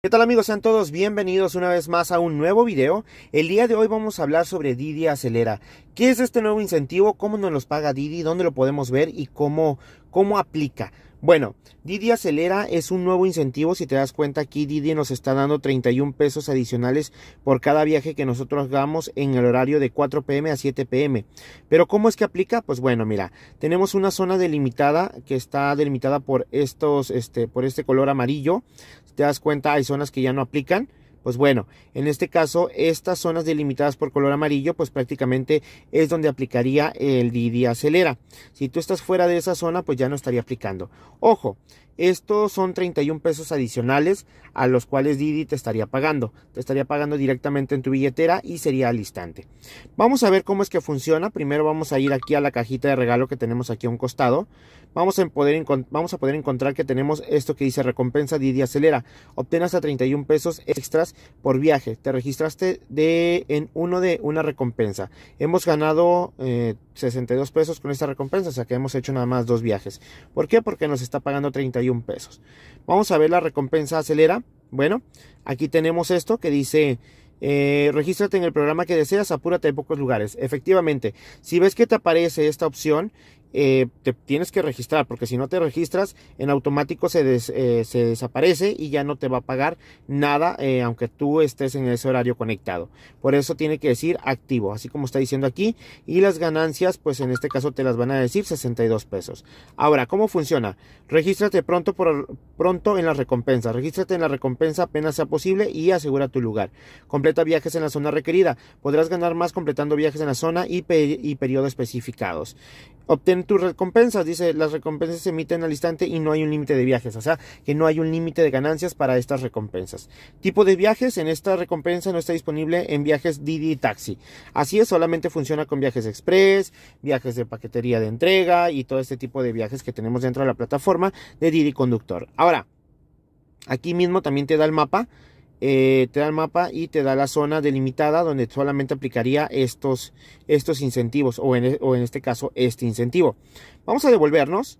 ¿Qué tal amigos? Sean todos bienvenidos una vez más a un nuevo video. El día de hoy vamos a hablar sobre Didi Acelera. ¿Qué es este nuevo incentivo? ¿Cómo nos lo paga Didi? ¿Dónde lo podemos ver? ¿Y cómo, cómo aplica? Bueno, Didi Acelera es un nuevo incentivo. Si te das cuenta, aquí Didi nos está dando 31 pesos adicionales por cada viaje que nosotros hagamos en el horario de 4 pm a 7 pm. Pero, ¿cómo es que aplica? Pues bueno, mira, tenemos una zona delimitada que está delimitada por estos, este, por este color amarillo. Si te das cuenta, hay zonas que ya no aplican. Pues bueno, en este caso, estas zonas delimitadas por color amarillo, pues prácticamente es donde aplicaría el Didi acelera. Si tú estás fuera de esa zona, pues ya no estaría aplicando. Ojo, estos son 31 pesos adicionales a los cuales Didi te estaría pagando. Te estaría pagando directamente en tu billetera y sería al instante. Vamos a ver cómo es que funciona. Primero vamos a ir aquí a la cajita de regalo que tenemos aquí a un costado. Vamos a poder, encontrar que tenemos esto que dice recompensa Didi Acelera. Obtén hasta 31 pesos extras por viaje. Te registraste de, en uno de una recompensa. Hemos ganado 62 eh, pesos con esta recompensa, o sea que hemos hecho nada más dos viajes. ¿Por qué? Porque nos está pagando 31 pesos. Vamos a ver la recompensa acelera. Bueno, aquí tenemos esto que dice eh, regístrate en el programa que deseas, apúrate en pocos lugares. Efectivamente, si ves que te aparece esta opción, eh, te tienes que registrar, porque si no te registras, en automático se, eh, desaparece y ya no te va a pagar nada, eh, aunque tú estés en ese horario conectado. Por eso tiene que decir activo, así como está diciendo aquí. Y las ganancias, pues en este caso te las van a decir 62 pesos. Ahora, ¿cómo funciona? Regístrate pronto por, pronto en las recompensas. Regístrate en la recompensa apenas sea posible y asegura tu lugar. Completa viajes en la zona requerida. Podrás ganar más completando viajes en la zona y, periodo especificados. Obtén tus recompensas, dice, las recompensas se emiten al instante y no hay un límite de viajes, o sea, que no hay un límite de ganancias para estas recompensas. Tipo de viajes, en esta recompensa no está disponible en viajes Didi Taxi. Así es, solamente funciona con viajes express, viajes de paquetería de entrega y todo este tipo de viajes que tenemos dentro de la plataforma de Didi Conductor. Ahora, Ahora, aquí mismo también te da el mapa. Eh, te da el mapa y te da la zona delimitada donde solamente aplicaría estos, estos incentivos o en, e, o en este caso este incentivo. Vamos a devolvernos.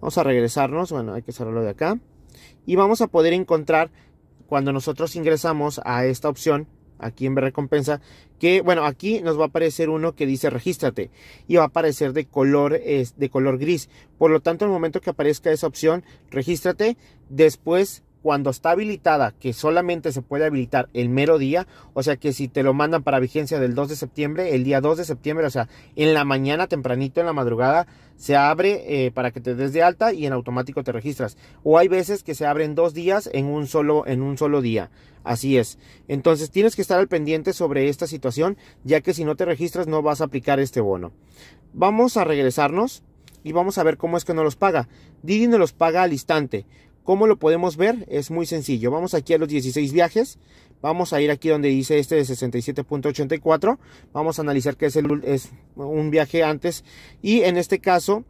Vamos a regresarnos. Bueno, hay que cerrarlo de acá. Y vamos a poder encontrar cuando nosotros ingresamos a esta opción aquí en recompensa que bueno aquí nos va a aparecer uno que dice regístrate y va a aparecer de color es de color gris por lo tanto en el momento que aparezca esa opción regístrate después cuando está habilitada, que solamente se puede habilitar el mero día, o sea que si te lo mandan para vigencia del 2 de septiembre, el día 2 de septiembre, o sea, en la mañana tempranito, en la madrugada, se abre eh, para que te des de alta y en automático te registras. O hay veces que se abren dos días en un solo, en un solo día. Así es. Entonces tienes que estar al pendiente sobre esta situación, ya que si no te registras no vas a aplicar este bono. Vamos a regresarnos y vamos a ver cómo es que no los paga. Didi no los paga al instante. ¿Cómo lo podemos ver? Es muy sencillo. Vamos aquí a los 16 viajes. Vamos a ir aquí donde dice este de 67.84. Vamos a analizar que es, es un viaje antes. Y en este caso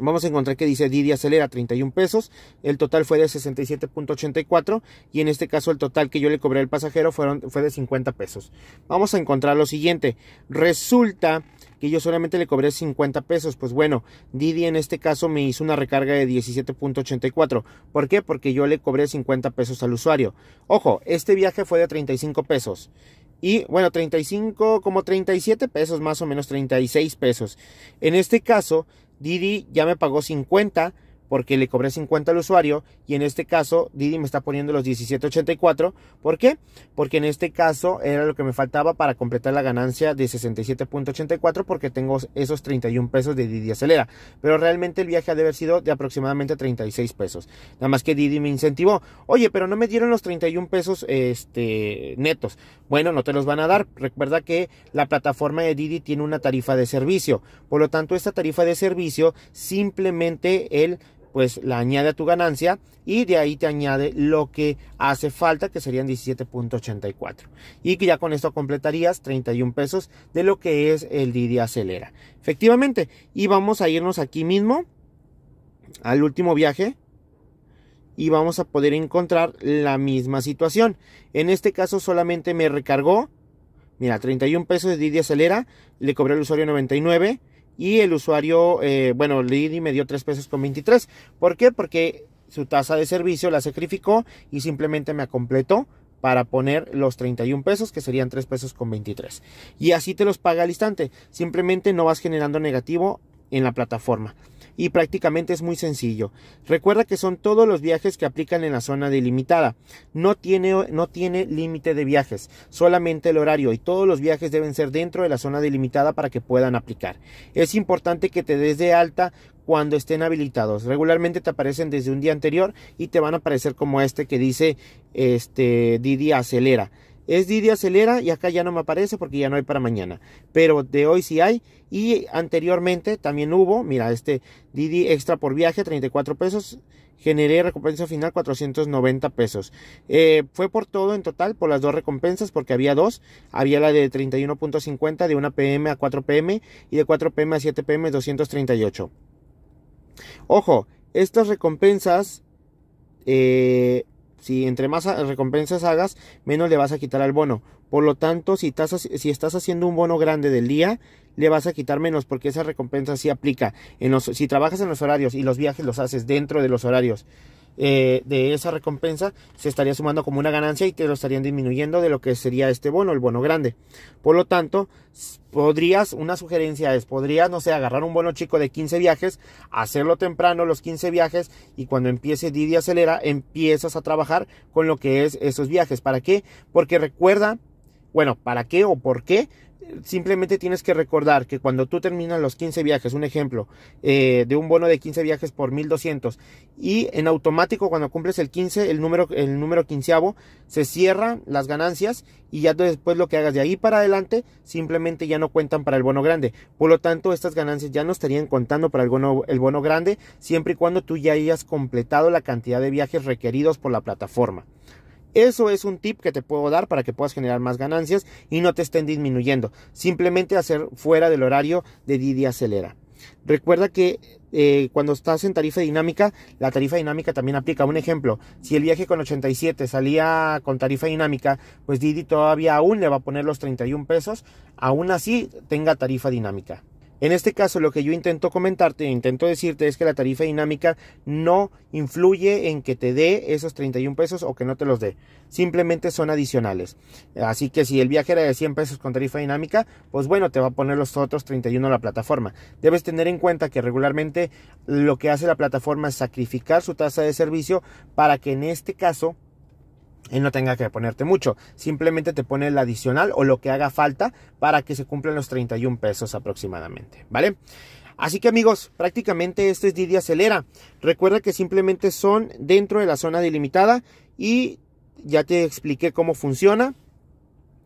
vamos a encontrar que dice Didi acelera 31 pesos, el total fue de 67.84 y en este caso el total que yo le cobré al pasajero fueron, fue de 50 pesos. Vamos a encontrar lo siguiente, resulta que yo solamente le cobré 50 pesos. Pues bueno, Didi en este caso me hizo una recarga de 17.84. ¿Por qué? Porque yo le cobré 50 pesos al usuario. Ojo, este viaje fue de 35 pesos. Y bueno, 35, como 37 pesos, más o menos 36 pesos. En este caso, Didi ya me pagó 50 porque le cobré 50 al usuario y en este caso Didi me está poniendo los 17.84. ¿Por qué? Porque en este caso era lo que me faltaba para completar la ganancia de 67.84 porque tengo esos 31 pesos de Didi Acelera. Pero realmente el viaje ha de haber sido de aproximadamente 36 pesos. Nada más que Didi me incentivó. Oye, pero no me dieron los 31 pesos este, netos. Bueno, no te los van a dar. Recuerda que la plataforma de Didi tiene una tarifa de servicio. Por lo tanto, esta tarifa de servicio simplemente el pues la añade a tu ganancia y de ahí te añade lo que hace falta, que serían 17.84. Y que ya con esto completarías 31 pesos de lo que es el Didi Acelera. Efectivamente, y vamos a irnos aquí mismo al último viaje y vamos a poder encontrar la misma situación. En este caso solamente me recargó, mira, 31 pesos de Didi Acelera, le cobré al usuario 99 y el usuario, eh, bueno, Lidi me dio 3 pesos con 23. ¿Por qué? Porque su tasa de servicio la sacrificó y simplemente me acompletó para poner los 31 pesos, que serían 3 pesos con 23. Y así te los paga al instante. Simplemente no vas generando negativo en la plataforma y prácticamente es muy sencillo. Recuerda que son todos los viajes que aplican en la zona delimitada. No tiene, no tiene límite de viajes, solamente el horario y todos los viajes deben ser dentro de la zona delimitada para que puedan aplicar. Es importante que te des de alta cuando estén habilitados. Regularmente te aparecen desde un día anterior y te van a aparecer como este que dice este Didi acelera es Didi acelera y acá ya no me aparece porque ya no hay para mañana. Pero de hoy sí hay. Y anteriormente también hubo, mira, este Didi extra por viaje, 34 pesos. Generé recompensa final 490 pesos. Eh, fue por todo en total, por las dos recompensas, porque había dos. Había la de 31.50 de 1 pm a 4 pm y de 4 pm a 7 pm 238. Ojo, estas recompensas eh, si entre más recompensas hagas, menos le vas a quitar al bono. Por lo tanto, si estás, si estás haciendo un bono grande del día, le vas a quitar menos porque esa recompensa sí aplica. En si trabajas en los horarios y los viajes los haces dentro de los horarios eh, de esa recompensa se estaría sumando como una ganancia y te lo estarían disminuyendo de lo que sería este bono, el bono grande. Por lo tanto, podrías, una sugerencia es, podrías, no sé, agarrar un bono chico de 15 viajes, hacerlo temprano los 15 viajes y cuando empiece Didi Acelera, empiezas a trabajar con lo que es esos viajes. ¿Para qué? Porque recuerda, bueno, ¿para qué o por qué? simplemente tienes que recordar que cuando tú terminas los 15 viajes, un ejemplo, eh, de un bono de 15 viajes por 1200, y en automático cuando cumples el 15, el número, el número quinceavo, se cierran las ganancias y ya después lo que hagas de ahí para adelante, simplemente ya no cuentan para el bono grande. Por lo tanto, estas ganancias ya no estarían contando para el bono, el bono grande, siempre y cuando tú ya hayas completado la cantidad de viajes requeridos por la plataforma. Eso es un tip que te puedo dar para que puedas generar más ganancias y no te estén disminuyendo. Simplemente hacer fuera del horario de Didi Acelera. Recuerda que eh, cuando estás en tarifa dinámica, la tarifa dinámica también aplica. Un ejemplo, si el viaje con 87 salía con tarifa dinámica, pues Didi todavía aún le va a poner los 31 pesos, aún así tenga tarifa dinámica. En este caso, lo que yo intento comentarte, intento decirte es que la tarifa dinámica no influye en que te dé esos 31 pesos o que no te los dé. Simplemente son adicionales. Así que si el viaje era de 100 pesos con tarifa dinámica, pues bueno, te va a poner los otros 31 a la plataforma. Debes tener en cuenta que regularmente lo que hace la plataforma es sacrificar su tasa de servicio para que en este caso él no tenga que ponerte mucho. Simplemente te pone el adicional o lo que haga falta para que se cumplan los 31 pesos aproximadamente, ¿vale? Así que amigos, prácticamente esto es Didi Acelera. Recuerda que simplemente son dentro de la zona delimitada y ya te expliqué cómo funciona.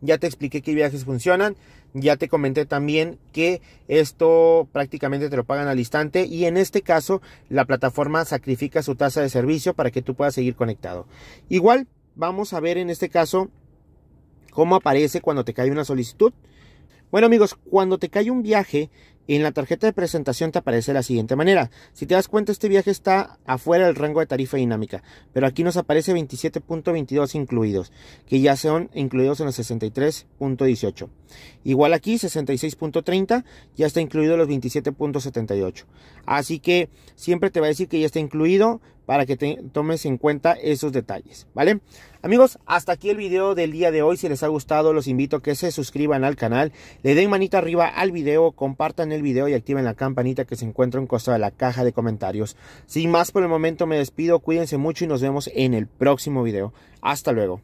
Ya te expliqué qué viajes funcionan. Ya te comenté también que esto prácticamente te lo pagan al instante y en este caso la plataforma sacrifica su tasa de servicio para que tú puedas seguir conectado. Igual vamos a ver en este caso cómo aparece cuando te cae una solicitud. Bueno amigos, cuando te cae un viaje, en la tarjeta de presentación te aparece de la siguiente manera. Si te das cuenta, este viaje está afuera del rango de tarifa dinámica, pero aquí nos aparece 27.22 incluidos, que ya son incluidos en los 63.18. Igual aquí, 66.30, ya está incluido los 27.78. Así que siempre te va a decir que ya está incluido, para que tomes en cuenta esos detalles, ¿vale? Amigos, hasta aquí el video del día de hoy. Si les ha gustado, los invito a que se suscriban al canal, le den manita arriba al video, compartan el video y activen la campanita que se encuentra en costado de la caja de comentarios. Sin más por el momento, me despido, cuídense mucho y nos vemos en el próximo video. Hasta luego.